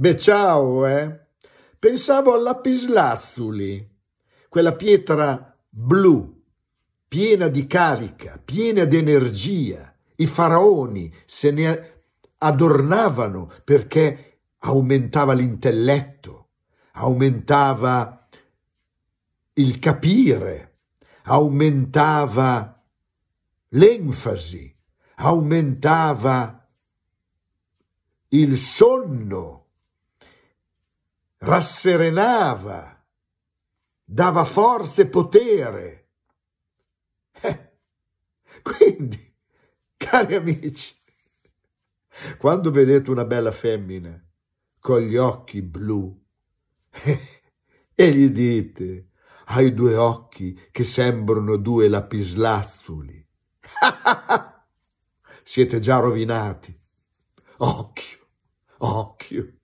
Beh, ciao, eh! Pensavo alla pislazzuli, quella pietra blu, piena di carica, piena di energia. I faraoni se ne adornavano perché aumentava l'intelletto, aumentava il capire, aumentava l'enfasi, aumentava il sonno rasserenava, dava forza e potere. Eh, quindi, cari amici, quando vedete una bella femmina con gli occhi blu eh, e gli dite hai due occhi che sembrano due lapislazzuli, siete già rovinati. Occhio, occhio.